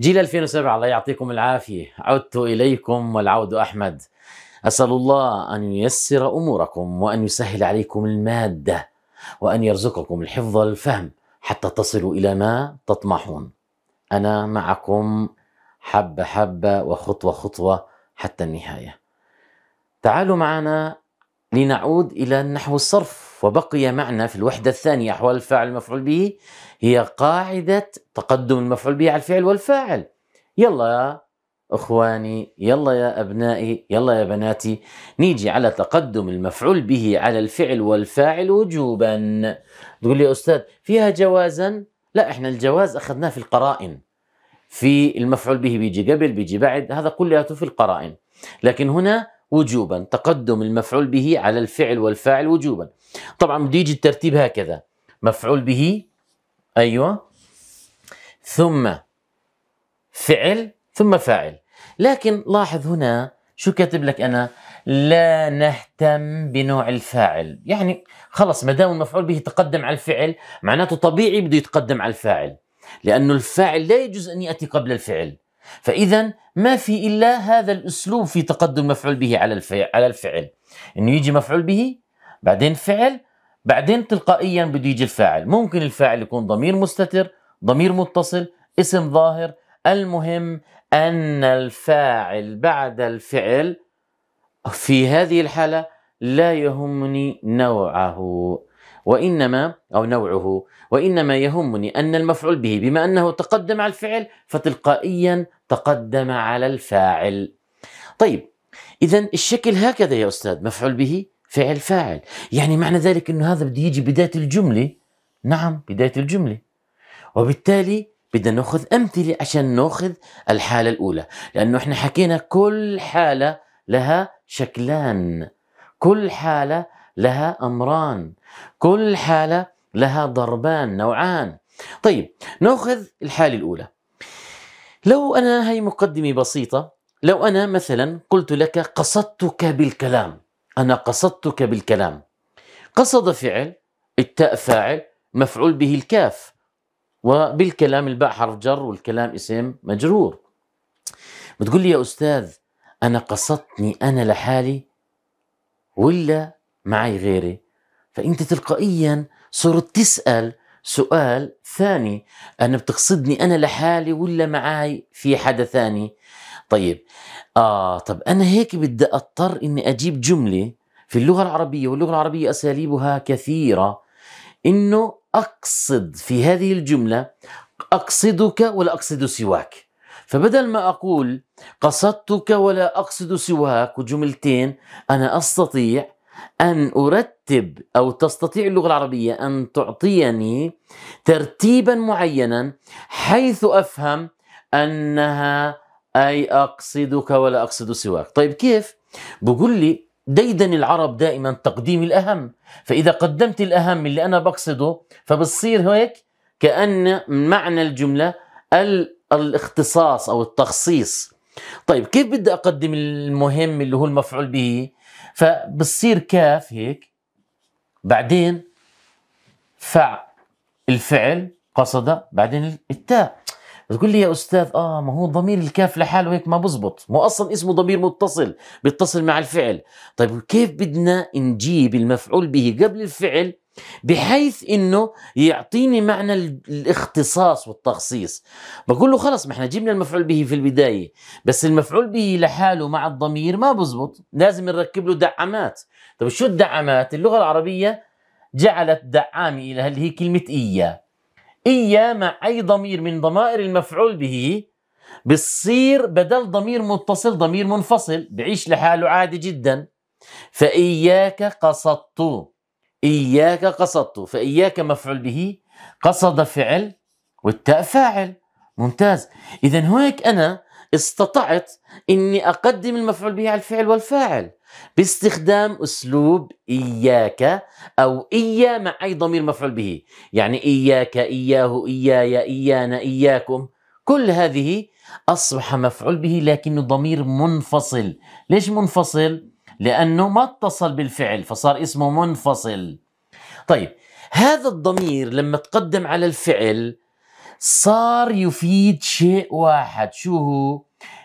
جيل 2007 الله يعطيكم العافية عدت إليكم والعود أحمد أسأل الله أن ييسر أموركم وأن يسهل عليكم المادة وأن يرزقكم الحفظ والفهم حتى تصلوا إلى ما تطمحون أنا معكم حبة حبة وخطوة خطوة حتى النهاية تعالوا معنا لنعود إلى النحو الصرف وبقي معنا في الوحدة الثانية أحوال الفاعل المفعول به هي قاعدة تقدم المفعول به على الفعل والفاعل يلا يا اخواني يلا يا ابنائي يلا يا بناتي نيجي على تقدم المفعول به على الفعل والفاعل وجوبا تقول لي يا استاذ فيها جوازا لا احنا الجواز اخذناه في القرائن في المفعول به بيجي قبل بيجي بعد هذا كلياته في القرائن لكن هنا وجوبا تقدم المفعول به على الفعل والفاعل وجوبا طبعا بده يجي الترتيب هكذا مفعول به ايوه ثم فعل ثم فاعل لكن لاحظ هنا شو كاتب لك انا لا نهتم بنوع الفاعل يعني خلص ما دام المفعول به تقدم على الفعل معناته طبيعي بده يتقدم على الفاعل لأنه الفاعل لا يجوز أن يأتي قبل الفعل فإذا ما في إلا هذا الأسلوب في تقدم مفعول به على الفعل على الفعل إنه يجي مفعول به بعدين فعل بعدين تلقائيا بده يجي الفاعل ممكن الفاعل يكون ضمير مستتر ضمير متصل اسم ظاهر المهم أن الفاعل بعد الفعل في هذه الحالة لا يهمني نوعه وإنما أو نوعه وإنما يهمني أن المفعول به بما أنه تقدم على الفعل فتلقائيا تقدم على الفاعل طيب إذا الشكل هكذا يا أستاذ مفعول به فعل فاعل يعني معنى ذلك أنه هذا بده يجي بداية الجملة نعم بداية الجملة وبالتالي بدنا ناخذ أمثلة عشان ناخذ الحالة الأولى لأنه إحنا حكينا كل حالة لها شكلان كل حالة لها أمران كل حالة لها ضربان نوعان طيب ناخذ الحالة الأولى لو أنا هي مقدمة بسيطة لو أنا مثلا قلت لك قصدتك بالكلام أنا قصدتك بالكلام قصد فعل التاء فاعل مفعول به الكاف وبالكلام الباء حرف جر والكلام اسم مجرور بتقول لي يا أستاذ أنا قصدتني أنا لحالي ولا معي غيري فأنت تلقائيا صرت تسأل سؤال ثاني أنا بتقصدني أنا لحالي ولا معي في حدا ثاني طيب آه طب أنا هيك بدي أضطر إني أجيب جملة في اللغة العربية واللغة العربية أساليبها كثيرة إنه أقصد في هذه الجملة أقصدك ولا أقصد سواك فبدل ما أقول قصدتك ولا أقصد سواك وجملتين أنا أستطيع أن أرتب أو تستطيع اللغة العربية أن تعطيني ترتيبا معينا حيث أفهم أنها أي أقصدك ولا أقصد سواك طيب كيف؟ بقول لي ديدن العرب دائما تقديم الأهم فإذا قدمت الأهم اللي أنا بقصده فبتصير هيك كأن معنى الجملة الاختصاص أو التخصيص طيب كيف بدي أقدم المهم اللي هو المفعول به فبتصير كاف هيك بعدين فع الفعل قصد بعدين التاء بتقول لي يا استاذ اه ما هو ضمير الكاف لحاله هيك ما بزبط مو اصلا اسمه ضمير متصل بيتصل مع الفعل طيب كيف بدنا نجيب المفعول به قبل الفعل بحيث انه يعطيني معنى الاختصاص والتخصيص بقول له خلص ما احنا جبنا المفعول به في البدايه بس المفعول به لحاله مع الضمير ما بزبط لازم نركب له دعامات طيب شو الدعامات اللغه العربيه جعلت دعامي اللي هي كلمه اياه إيا مع أي ضمير من ضمائر المفعول به بتصير بدل ضمير متصل ضمير منفصل بعيش لحاله عادي جدا فإياك قصدت إياك قصدت فإياك مفعول به قصد فعل والتاء فاعل ممتاز إذا هيك أنا استطعت إني أقدم المفعول به على الفعل والفاعل باستخدام أسلوب إياك أو إيا مع أي ضمير مفعول به يعني إياك إياه إياي إيانا إياكم كل هذه أصبح مفعول به لكنه ضمير منفصل ليش منفصل؟ لأنه ما اتصل بالفعل فصار اسمه منفصل طيب هذا الضمير لما تقدم على الفعل صار يفيد شيء واحد شو هو؟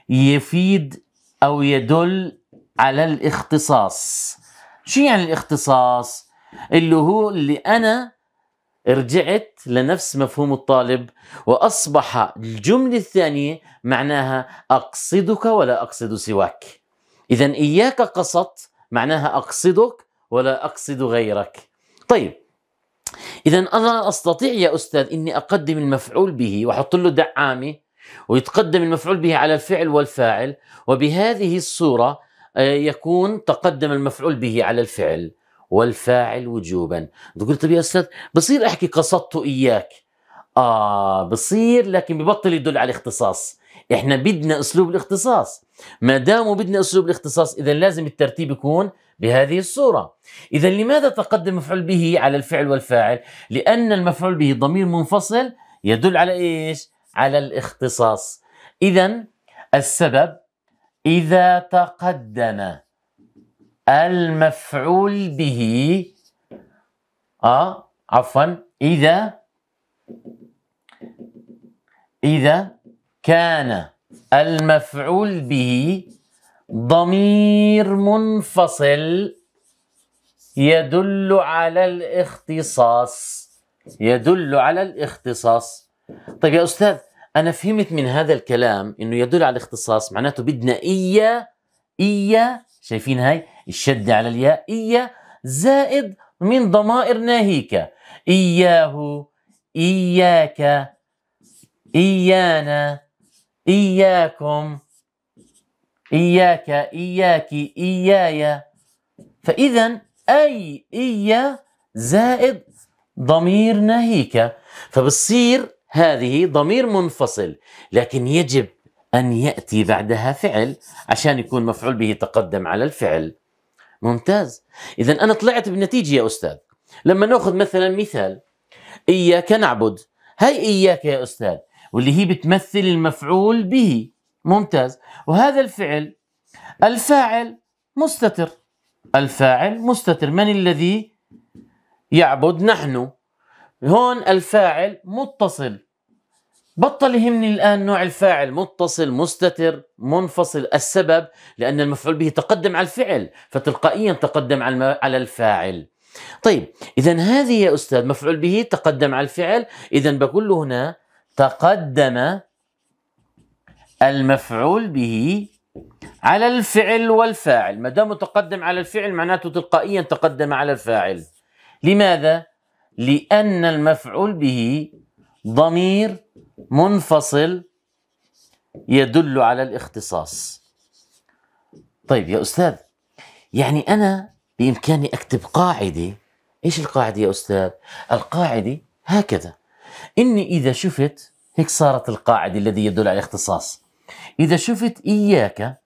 يفيد أو يدل على الاختصاص شو يعني الاختصاص اللي هو اللي انا رجعت لنفس مفهوم الطالب واصبح الجمله الثانيه معناها اقصدك ولا اقصد سواك اذا اياك قصد معناها اقصدك ولا اقصد غيرك طيب اذا انا استطيع يا استاذ اني اقدم المفعول به واحط له دعامه ويتقدم المفعول به على الفعل والفاعل وبهذه الصوره يكون تقدم المفعول به على الفعل والفاعل وجوبا تقول طيب يا أستاذ بصير أحكي قصدت إياك آه بصير لكن ببطل يدل على الاختصاص احنا بدنا اسلوب الاختصاص ما دام بدنا اسلوب الاختصاص اذا لازم الترتيب يكون بهذه الصورة إذا لماذا تقدم مفعول به على الفعل والفاعل لأن المفعول به ضمير منفصل يدل على إيش على الاختصاص إذا السبب إذا تقدم المفعول به آه عفوا إذا إذا كان المفعول به ضمير منفصل يدل على الاختصاص يدل على الاختصاص طيب يا أستاذ انا فهمت من هذا الكلام انه يدل على الاختصاص معناته بدنا ايا ايا شايفين هاي الشده على الياء ايا زائد من ضمائر ناهيك اياه اياك ايانا اياكم اياك اياك اياي فاذا اي ايا زائد ضمير ناهيك فبصير هذه ضمير منفصل لكن يجب أن يأتي بعدها فعل عشان يكون مفعول به تقدم على الفعل ممتاز إذا أنا طلعت بنتيجة يا أستاذ لما نأخذ مثلا مثال إياك نعبد هاي إياك يا أستاذ واللي هي بتمثل المفعول به ممتاز وهذا الفعل الفاعل مستتر الفاعل مستتر من الذي يعبد نحن هون الفاعل متصل بطل يهمني الآن نوع الفاعل متصل مستتر منفصل السبب لأن المفعول به تقدم على الفعل فتلقائيا تقدم على الفاعل طيب إذا هذه يا أستاذ مفعول به تقدم على الفعل إذا بقول له هنا تقدم المفعول به على الفعل والفاعل ما دام تقدم على الفعل معناته تلقائيا تقدم على الفاعل لماذا لأن المفعول به ضمير منفصل يدل على الاختصاص طيب يا أستاذ يعني أنا بإمكاني أكتب قاعدة إيش القاعدة يا أستاذ؟ القاعدة هكذا إني إذا شفت هيك صارت القاعدة الذي يدل على الاختصاص إذا شفت إياك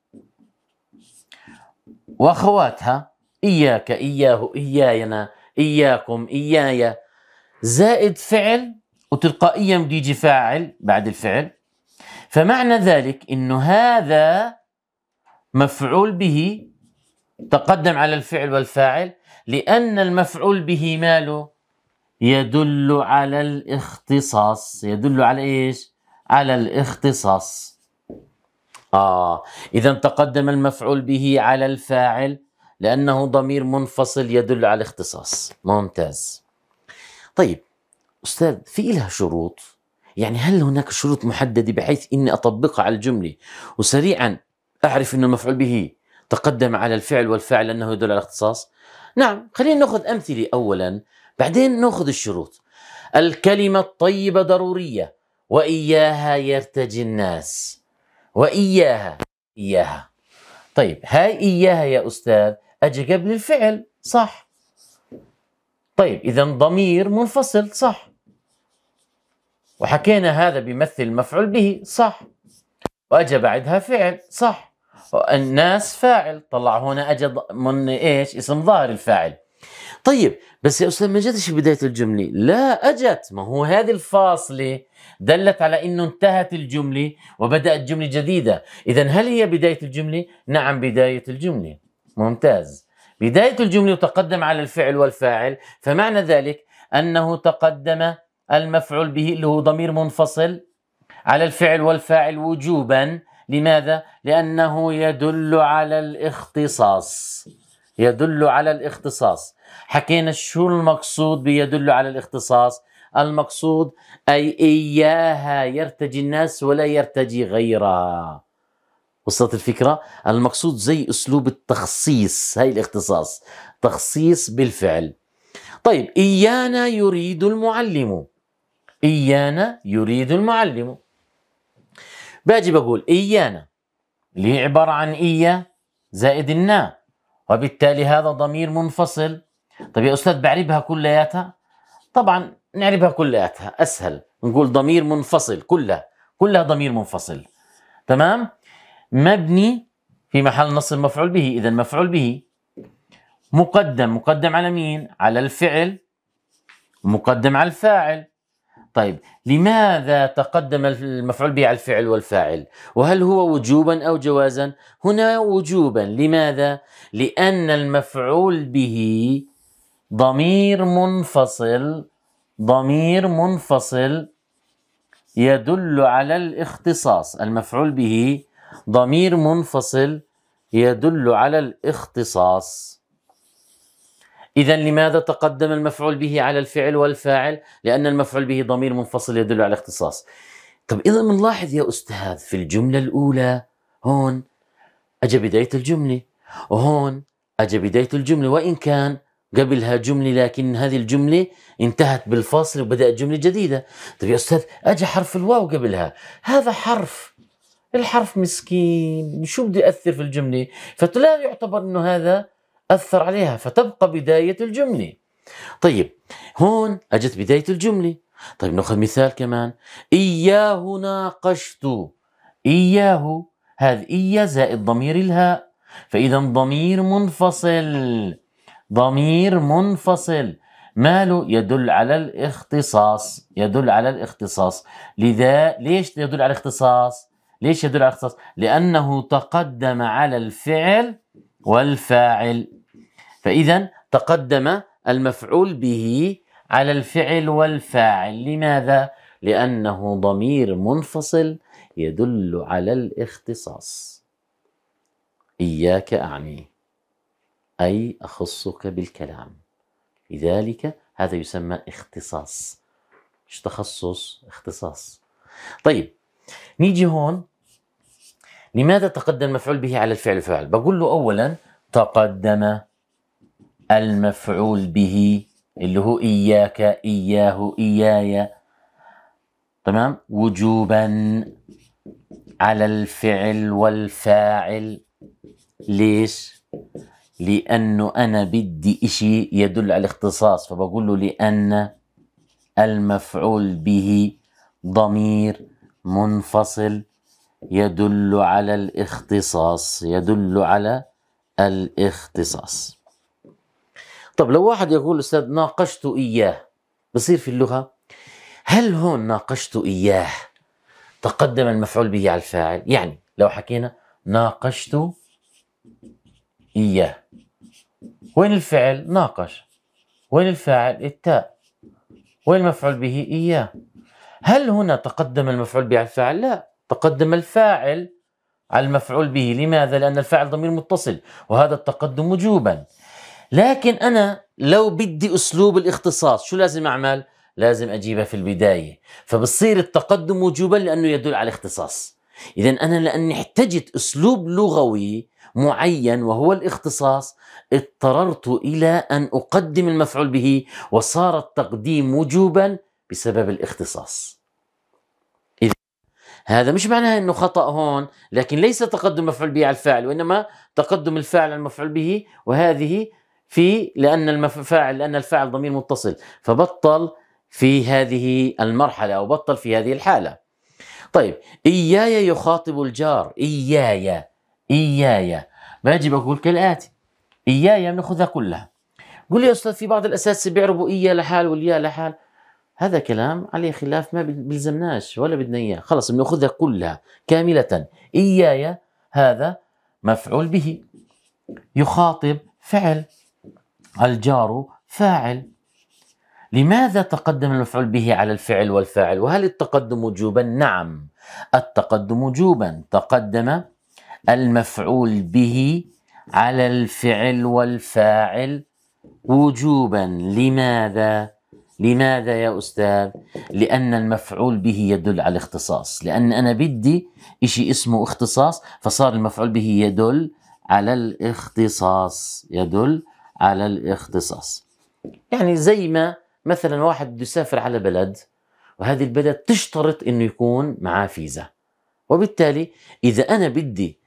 وأخواتها إياك إياه إيانا إياكم إياي زائد فعل وتلقائيا بده يجي فاعل بعد الفعل فمعنى ذلك انه هذا مفعول به تقدم على الفعل والفاعل لان المفعول به ماله يدل على الاختصاص يدل على ايش على الاختصاص اه اذا تقدم المفعول به على الفاعل لأنه ضمير منفصل يدل على اختصاص ممتاز طيب أستاذ في إلها شروط يعني هل هناك شروط محددة بحيث أني أطبقها على الجملة وسريعا أعرف أنه مفعول به تقدم على الفعل والفاعل أنه يدل على اختصاص نعم خلينا نأخذ أمثلة أولا بعدين نأخذ الشروط الكلمة الطيبة ضرورية وإياها يرتجي الناس وإياها إياها طيب هاي إياها يا أستاذ أجا قبل الفعل صح طيب إذا ضمير منفصل صح وحكينا هذا بيمثل مفعول به صح وأجا بعدها فعل صح الناس فاعل طلع هنا أجا من إيش اسم ظاهر الفاعل طيب بس يا أستاذ ما جتش بداية الجملة لا أجت ما هو هذه الفاصلة دلت على أنه انتهت الجملة وبدأت جملة جديدة إذا هل هي بداية الجملة؟ نعم بداية الجملة ممتاز بداية الجملة تقدم على الفعل والفاعل فمعنى ذلك أنه تقدم المفعول به اللي هو ضمير منفصل على الفعل والفاعل وجوبا لماذا؟ لأنه يدل على الاختصاص يدل على الاختصاص حكينا شو المقصود بيدل على الاختصاص المقصود أي إياها يرتجي الناس ولا يرتجي غيرها وصلت الفكرة؟ المقصود زي أسلوب التخصيص هاي الاختصاص تخصيص بالفعل طيب إيانا يريد المعلم إيانا يريد المعلم باجي بقول إيانا اللي هي عبارة عن إيا زائد النا وبالتالي هذا ضمير منفصل طيب يا أستاذ بعربها كلياتها طبعا نعربها كلياتها أسهل نقول ضمير منفصل كلها كلها ضمير منفصل تمام مبني في محل نصب مفعول به إذا مفعول به مقدم مقدم على مين؟ على الفعل مقدم على الفاعل طيب لماذا تقدم المفعول به على الفعل والفاعل وهل هو وجوبا أو جوازا هنا وجوبا لماذا لأن المفعول به ضمير منفصل ضمير منفصل يدل على الاختصاص المفعول به ضمير منفصل يدل على الاختصاص إذا لماذا تقدم المفعول به على الفعل والفاعل؟ لأن المفعول به ضمير منفصل يدل على الاختصاص. طب إذا بنلاحظ يا أستاذ في الجملة الأولى هون أجا بداية الجملة وهون أجا بداية الجملة وإن كان قبلها جملة لكن هذه الجملة انتهت بالفاصل وبدأت جملة جديدة طيب يا أستاذ أجا حرف الواو قبلها هذا حرف الحرف مسكين شو بده يأثر في الجملة فلا يعتبر أنه هذا أثر عليها فتبقى بداية الجملة طيب هون أجت بداية الجملة طيب ناخذ مثال كمان إياه ناقشت إياه هذا إيا زائد ضمير الهاء فإذا ضمير منفصل ضمير منفصل ماله يدل على الاختصاص يدل على الاختصاص لذا ليش يدل على الاختصاص ليش يدل على الاختصاص؟ لأنه تقدم على الفعل والفاعل فإذا تقدم المفعول به على الفعل والفاعل لماذا؟ لأنه ضمير منفصل يدل على الاختصاص إياك أعني أي أخصك بالكلام لذلك هذا يسمى اختصاص مش تخصص اختصاص طيب نيجي هون لماذا تقدم المفعول به على الفعل فعل بقول له أولا تقدم المفعول به اللي هو إياك إياه إياي تمام وجوبا على الفعل والفاعل ليش لأنه أنا بدي إشي يدل على الاختصاص فبقول له لأن المفعول به ضمير منفصل يدل على الاختصاص يدل على الاختصاص طب لو واحد يقول أستاذ ناقشت إياه بصير في اللغة هل هون ناقشت إياه تقدم المفعول به على الفاعل يعني لو حكينا ناقشت إياه وين الفعل ناقش وين الفاعل التاء وين المفعول به إياه هل هنا تقدم المفعول به على الفاعل؟ لا تقدم الفاعل على المفعول به لماذا؟ لأن الفاعل ضمير متصل وهذا التقدم وجوبا لكن أنا لو بدي أسلوب الاختصاص شو لازم أعمل؟ لازم أجيبها في البداية فبصير التقدم وجوبا لأنه يدل على الاختصاص إذا أنا لأني احتجت أسلوب لغوي معين وهو الاختصاص اضطررت إلى أن أقدم المفعول به وصار التقديم وجوبا بسبب الاختصاص إذا هذا مش معناه أنه خطأ هون لكن ليس تقدم مفعول به على الفاعل وإنما تقدم الفاعل على المفعول به وهذه في لأن المفاعل لأن الفاعل ضمير متصل فبطل في هذه المرحلة أو بطل في هذه الحالة طيب إياي يخاطب الجار إياي إياي ما يجب أقول كالآتي إياي بناخذها كلها قل لي يا أستاذ في بعض الأساتذة بيعربوا إيا لحال والياء لحال هذا كلام عليه خلاف ما بيلزمناش ولا بدنا اياه خلص بناخذها كلها كامله اياي هذا مفعول به يخاطب فعل الجار فاعل لماذا تقدم المفعول به على الفعل والفاعل وهل التقدم وجوبا نعم التقدم وجوبا تقدم المفعول به على الفعل والفاعل وجوبا لماذا لماذا يا أستاذ؟ لأن المفعول به يدل على الاختصاص لأن أنا بدي إشي اسمه اختصاص فصار المفعول به يدل على الاختصاص يدل على الاختصاص يعني زي ما مثلا واحد بده يسافر على بلد وهذه البلد تشترط انه يكون معاه فيزا وبالتالي اذا انا بدي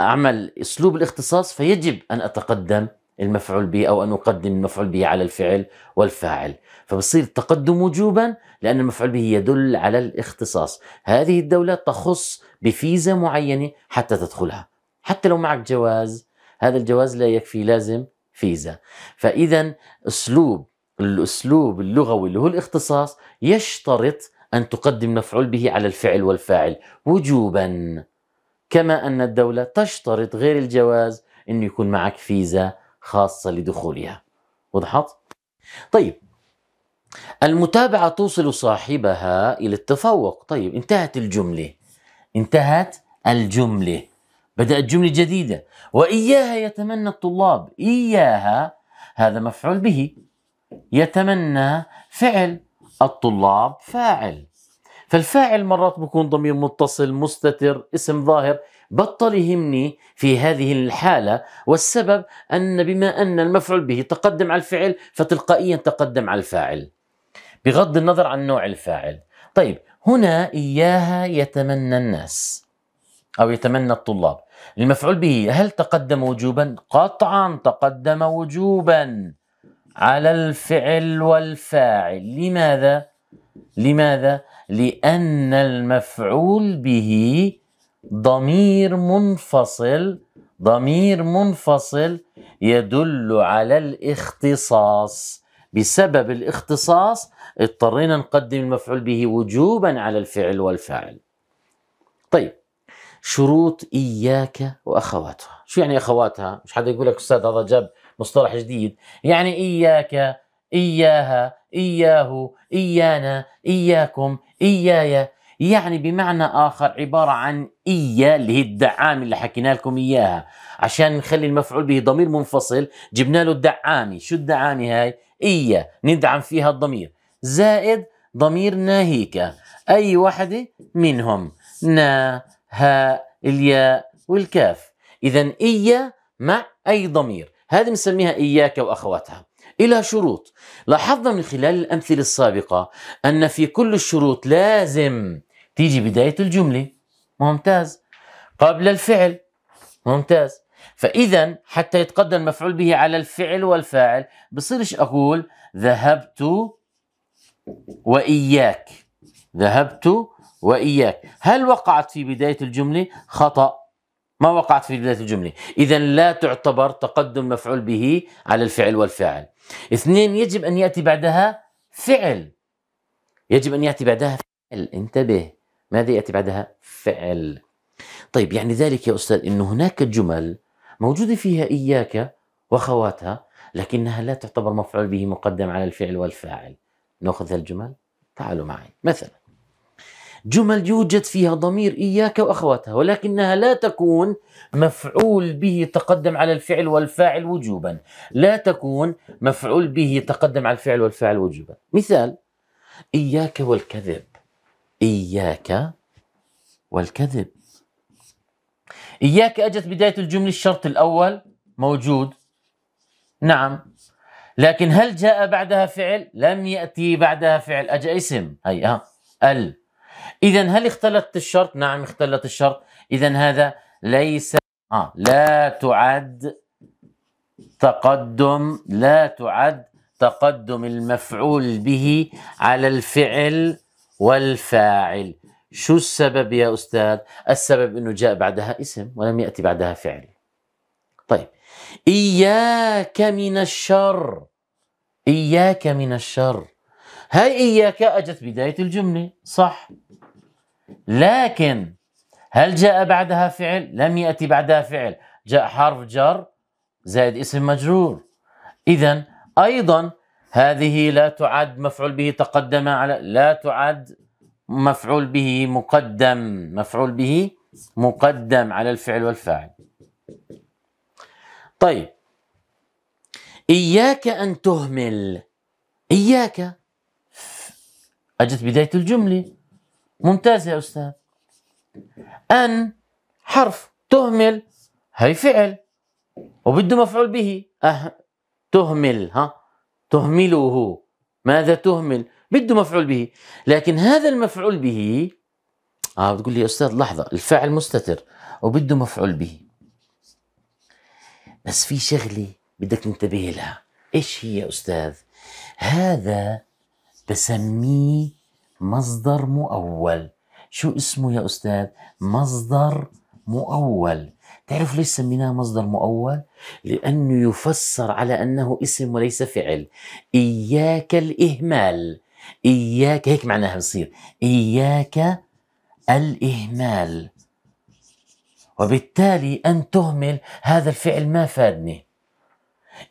اعمل اسلوب الاختصاص فيجب ان اتقدم المفعول به او ان اقدم المفعول به على الفعل والفاعل فبصير التقدم وجوبا لان المفعول به يدل على الاختصاص هذه الدوله تخص بفيزا معينه حتى تدخلها حتى لو معك جواز هذا الجواز لا يكفي لازم فيزا فاذا اسلوب الاسلوب اللغوي اللي هو الاختصاص يشترط ان تقدم مفعول به على الفعل والفاعل وجوبا كما ان الدوله تشترط غير الجواز انه يكون معك فيزا خاصة لدخولها وضحت؟ طيب المتابعة توصل صاحبها إلى التفوق طيب انتهت الجملة انتهت الجملة بدأت جملة جديدة وإياها يتمنى الطلاب إياها هذا مفعول به يتمنى فعل الطلاب فاعل فالفاعل مرات بكون ضمير متصل مستتر اسم ظاهر بطل يهمني في هذه الحالة والسبب أن بما أن المفعول به تقدم على الفعل فتلقائيا تقدم على الفاعل بغض النظر عن نوع الفاعل طيب هنا إياها يتمنى الناس أو يتمنى الطلاب المفعول به هل تقدم وجوبا؟ قطعا تقدم وجوبا على الفعل والفاعل لماذا؟ لماذا؟ لأن المفعول به ضمير منفصل ضمير منفصل يدل على الاختصاص بسبب الاختصاص اضطرينا نقدم المفعول به وجوبا على الفعل والفاعل طيب شروط إياك وأخواتها شو يعني أخواتها؟ مش حدا يقول لك أستاذ هذا جاب مصطلح جديد يعني إياك إياها إياه إيانا إياكم إيايا يعني بمعنى آخر عبارة عن إيا اللي هي الدعامي اللي حكينا لكم إياها عشان نخلي المفعول به ضمير منفصل جبنا له الدعامي شو الدعامي هاي إيا ندعم فيها الضمير زائد ضمير ناهيك أي واحدة منهم نا ها الياء والكاف إذا إيا مع أي ضمير هذه بنسميها إياك وأخواتها إلى شروط لاحظنا من خلال الأمثلة السابقة أن في كل الشروط لازم تيجي بداية الجملة ممتاز قبل الفعل ممتاز فإذا حتى يتقدم المفعول به على الفعل والفاعل بصيرش أقول ذهبت وإياك ذهبت وإياك هل وقعت في بداية الجملة خطأ ما وقعت في بداية الجملة إذا لا تعتبر تقدم مفعول به على الفعل والفاعل اثنين يجب أن يأتي بعدها فعل يجب أن يأتي بعدها فعل انتبه ماذا ياتي بعدها؟ فعل. طيب يعني ذلك يا استاذ انه هناك جمل موجوده فيها اياك واخواتها لكنها لا تعتبر مفعول به مقدم على الفعل والفاعل. ناخذ الجمل تعالوا معي، مثلا جمل يوجد فيها ضمير اياك واخواتها ولكنها لا تكون مفعول به تقدم على الفعل والفاعل وجوبا، لا تكون مفعول به تقدم على الفعل والفاعل وجوبا. مثال اياك والكذب إياك والكذب إياك أجت بداية الجملة الشرط الأول موجود نعم لكن هل جاء بعدها فعل؟ لم يأتي بعدها فعل أجا اسم هيا ال إذا هل اختلت الشرط؟ نعم اختلط الشرط إذا هذا ليس آه. لا تعد تقدم لا تعد تقدم المفعول به على الفعل والفاعل شو السبب يا أستاذ؟ السبب أنه جاء بعدها اسم ولم يأتي بعدها فعل طيب إياك من الشر إياك من الشر هاي إياك أجت بداية الجملة صح لكن هل جاء بعدها فعل؟ لم يأتي بعدها فعل جاء حرف جر زائد اسم مجرور إذا أيضا هذه لا تعد مفعول به تقدم على لا تعد مفعول به مقدم مفعول به مقدم على الفعل والفاعل طيب إياك أن تهمل إياك أجت بداية الجملة ممتاز يا أستاذ أن حرف تهمل هي فعل وبده مفعول به أه تهمل ها تهمله ماذا تهمل بده مفعول به لكن هذا المفعول به اه بتقول لي يا استاذ لحظه الفاعل مستتر وبده مفعول به بس في شغله بدك تنتبه لها ايش هي يا استاذ هذا بسميه مصدر مؤول شو اسمه يا استاذ مصدر مؤول تعرف ليش سميناه مصدر مؤول؟ لأنه يفسر على أنه اسم وليس فعل إياك الإهمال إياك هيك معناها بصير إياك الإهمال وبالتالي أن تهمل هذا الفعل ما فادني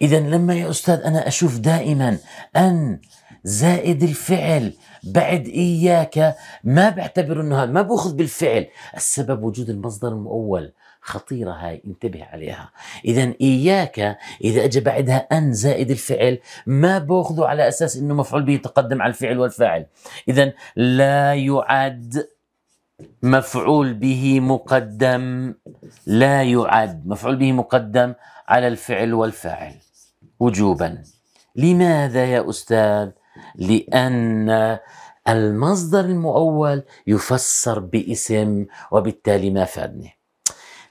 إذا لما يا أستاذ أنا أشوف دائما أن زائد الفعل بعد إياك ما بعتبر أنه هذا ما بأخذ بالفعل السبب وجود المصدر المؤول خطيرة هاي انتبه عليها إذا إياك إذا أجى بعدها أن زائد الفعل ما بأخذه على أساس أنه مفعول به تقدم على الفعل والفاعل إذا لا يعد مفعول به مقدم لا يعد مفعول به مقدم على الفعل والفاعل وجوبا لماذا يا أستاذ لأن المصدر المؤول يفسر باسم وبالتالي ما فادني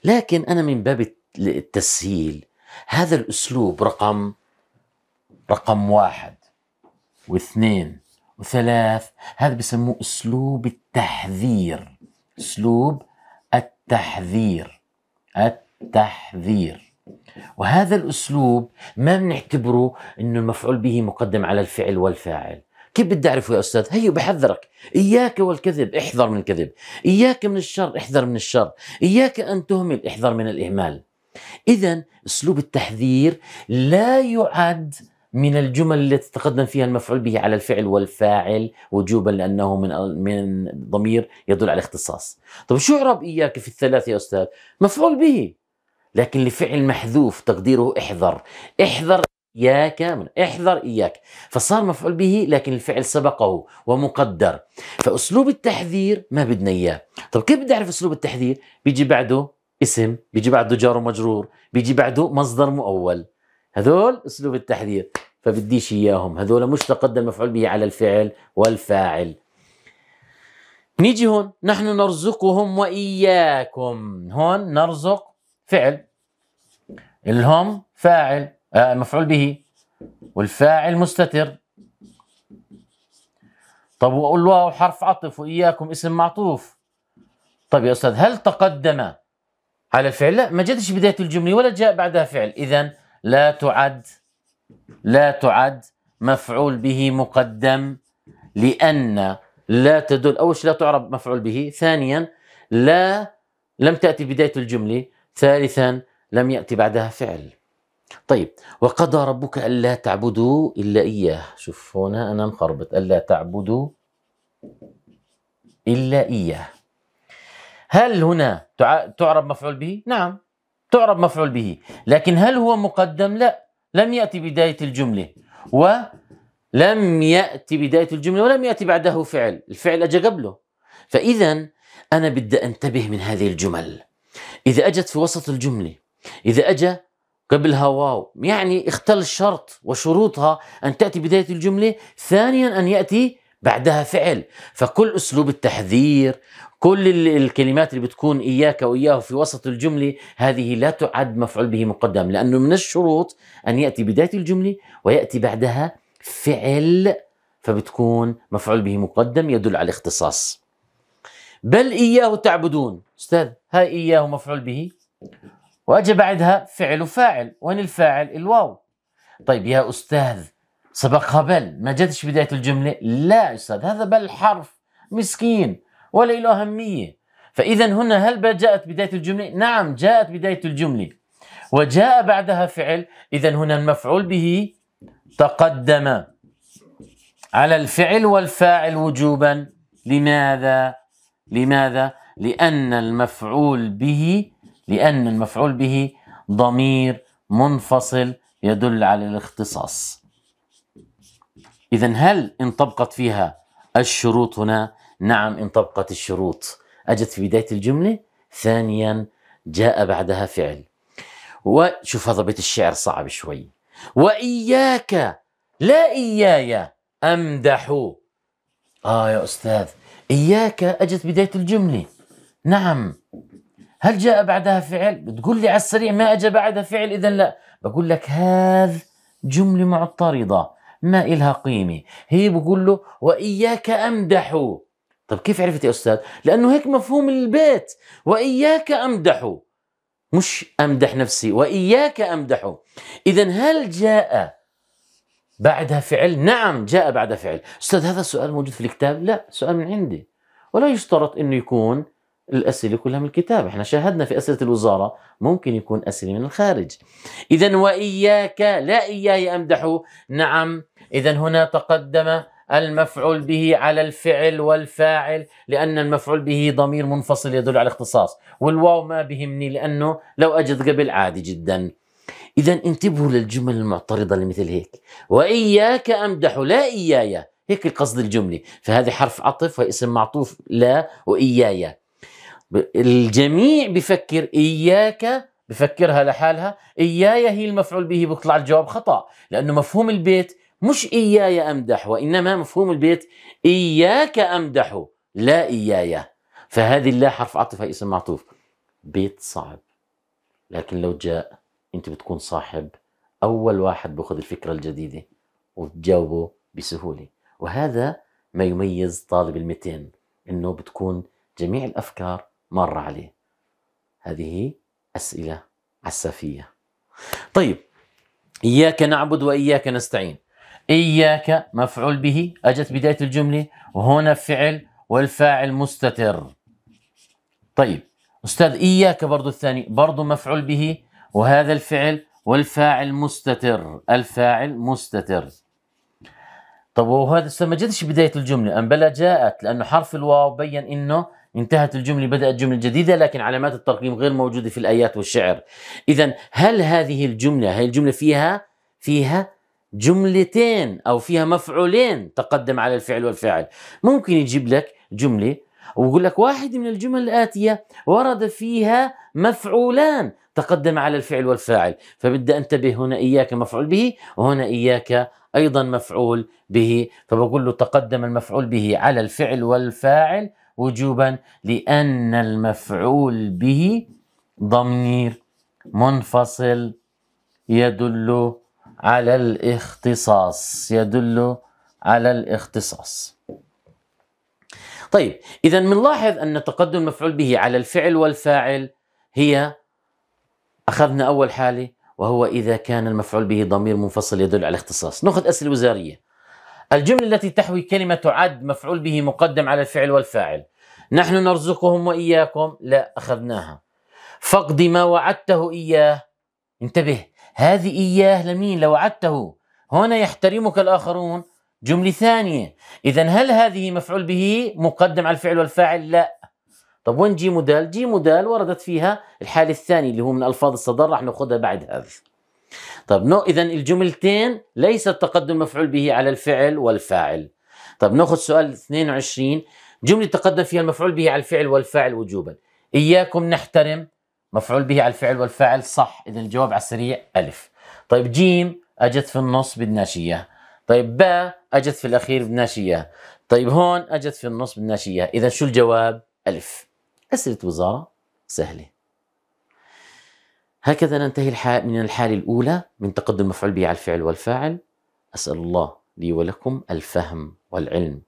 لكن أنا من باب التسهيل هذا الأسلوب رقم رقم واحد واثنين وثلاث هذا بسموه أسلوب التحذير أسلوب التحذير التحذير وهذا الأسلوب ما بنعتبره أنه المفعول به مقدم على الفعل والفاعل كيف بدي اعرفه يا استاذ؟ هيو بحذرك، اياك والكذب، احذر من الكذب، اياك من الشر، احذر من الشر، اياك ان تهمل، احذر من الاهمال. اذا اسلوب التحذير لا يعد من الجمل التي تقدم فيها المفعول به على الفعل والفاعل وجوبا لانه من من ضمير يدل على اختصاص. طب شو اعراب اياك في الثلاث يا استاذ؟ مفعول به، لكن لفعل محذوف تقديره احذر احذر إياك من احذر إياك فصار مفعول به لكن الفعل سبقه ومقدر فأسلوب التحذير ما بدنا إياه طب كيف بدي أعرف أسلوب التحذير بيجي بعده اسم بيجي بعده جار ومجرور بيجي بعده مصدر مؤول هذول أسلوب التحذير فبديش إياهم هذول مش تقدم مفعول به على الفعل والفاعل نيجي هون نحن نرزقهم وإياكم هون نرزق فعل الهم فاعل آه مفعول به والفاعل مستتر طب واقول له حرف عطف واياكم اسم معطوف طب يا استاذ هل تقدم على الفعل لا ما جاتش بدايه الجمله ولا جاء بعدها فعل اذا لا تعد لا تعد مفعول به مقدم لان لا تدل اول شيء لا تعرب مفعول به ثانيا لا لم تاتي بدايه الجمله ثالثا لم يأتي بعدها فعل طيب وقضى ربك ألا تعبدوا إلا إياه شوف هنا أنا انخربط ألا تعبدوا إلا إياه هل هنا تعرب مفعول به؟ نعم تعرب مفعول به لكن هل هو مقدم؟ لا لم يأتي بداية الجملة ولم يأتي بداية الجملة ولم يأتي بعده فعل الفعل أجا قبله فإذا أنا بدي أنتبه من هذه الجمل إذا أجت في وسط الجملة إذا أجا قبلها واو يعني اختل الشرط وشروطها أن تأتي بداية الجملة ثانيا أن يأتي بعدها فعل فكل أسلوب التحذير كل الكلمات اللي بتكون إياك وإياه في وسط الجملة هذه لا تعد مفعول به مقدم لأنه من الشروط أن يأتي بداية الجملة ويأتي بعدها فعل فبتكون مفعول به مقدم يدل على الاختصاص بل إياه تعبدون أستاذ هاي إياه مفعول به واجي بعدها فعل وفاعل وين الفاعل الواو طيب يا أستاذ سبقها بل ما جاتش بداية الجملة لا أستاذ هذا بل حرف مسكين ولا له أهمية فإذا هنا هل جاءت بداية الجملة نعم جاءت بداية الجملة وجاء بعدها فعل إذا هنا المفعول به تقدم على الفعل والفاعل وجوبا لماذا لماذا لأن المفعول به لأن المفعول به ضمير منفصل يدل على الاختصاص إذا هل انطبقت فيها الشروط هنا؟ نعم انطبقت الشروط أجت في بداية الجملة ثانيا جاء بعدها فعل وشوف هذا بيت الشعر صعب شوي وإياك لا إياي أمدح آه يا أستاذ إياك أجت بداية الجملة نعم هل جاء بعدها فعل؟ بتقول لي على السريع ما اجى بعدها فعل إذا لا بقول لك هذا جملة معترضة ما إلها قيمة هي بقول له وإياك امدح طب كيف عرفت يا أستاذ؟ لأنه هيك مفهوم البيت وإياك امدح مش أمدح نفسي وإياك امدح إذا هل جاء بعدها فعل؟ نعم جاء بعدها فعل أستاذ هذا السؤال موجود في الكتاب؟ لا سؤال من عندي ولا يشترط أنه يكون الأسئلة كلها من الكتاب احنا شاهدنا في أسئلة الوزارة ممكن يكون أسئلة من الخارج إذا وإياك لا إياي أمدح نعم إذا هنا تقدم المفعول به على الفعل والفاعل لأن المفعول به ضمير منفصل يدل على اختصاص والواو ما بهمني لأنه لو أجد قبل عادي جدا إذا انتبهوا للجمل المعترضة لمثل هيك وإياك أمدح لا إياي هيك قصد الجملة فهذه حرف عطف واسم معطوف لا وإياي الجميع بفكر إياك بفكرها لحالها إياي هي المفعول به بيطلع الجواب خطأ لأنه مفهوم البيت مش إياي أمدح وإنما مفهوم البيت إياك أمدح لا إياي فهذه اللا حرف عطف هي اسم معطوف بيت صعب لكن لو جاء أنت بتكون صاحب أول واحد بأخذ الفكرة الجديدة وتجاوبه بسهولة وهذا ما يميز طالب المتين أنه بتكون جميع الأفكار مر عليه هذه أسئلة عسافية طيب إياك نعبد وإياك نستعين إياك مفعول به أجت بداية الجملة وهنا فعل والفاعل مستتر طيب أستاذ إياك برضو الثاني برضو مفعول به وهذا الفعل والفاعل مستتر الفاعل مستتر طب وهذا ما جتش بداية الجملة أم بلا جاءت لأنه حرف الواو بين أنه انتهت الجملة بدأت جملة جديدة لكن علامات الترقيم غير موجودة في الآيات والشعر إذا هل هذه الجملة هي الجملة فيها فيها جملتين أو فيها مفعولين تقدم على الفعل والفاعل ممكن يجيب لك جملة ويقول لك واحد من الجمل الآتية ورد فيها مفعولان تقدم على الفعل والفاعل فبدي أنتبه هنا إياك مفعول به وهنا إياك أيضا مفعول به فبقول له تقدم المفعول به على الفعل والفاعل وجوبا لأن المفعول به ضمير منفصل يدل على الاختصاص يدل على الاختصاص طيب إذا بنلاحظ أن تقدم المفعول به على الفعل والفاعل هي أخذنا أول حالة وهو إذا كان المفعول به ضمير منفصل يدل على الاختصاص نأخذ أسئلة وزارية الجملة التي تحوي كلمة تعد مفعول به مقدم على الفعل والفاعل نحن نرزقهم وإياكم لا أخذناها فقد ما وعدته إياه انتبه هذه إياه لمين لو وعدته هنا يحترمك الآخرون جملة ثانية إذا هل هذه مفعول به مقدم على الفعل والفاعل لا طب وين جيم ودال جيم ودال وردت فيها الحالة الثانية اللي هو من ألفاظ الصدر راح ناخذها بعد هذا طب نو اذا الجملتين ليس التقدم مفعول به على الفعل والفاعل طب ناخذ سؤال 22 جملة تقدم فيها المفعول به على الفعل والفاعل وجوبا إياكم نحترم مفعول به على الفعل والفاعل صح إذا الجواب على السريع ألف طيب جيم أجت في النص بدناش إياها طيب باء أجت في الأخير بدناش إياها طيب هون أجت في النص بدناش إياها إذا شو الجواب ألف أسئلة وزارة سهلة هكذا ننتهي من الحالة الأولى من تقدم المفعول به على الفعل والفاعل أسأل الله لي ولكم الفهم والعلم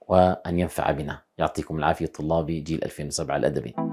وأن ينفع بنا يعطيكم العافية طلابي جيل 2007 الأدبي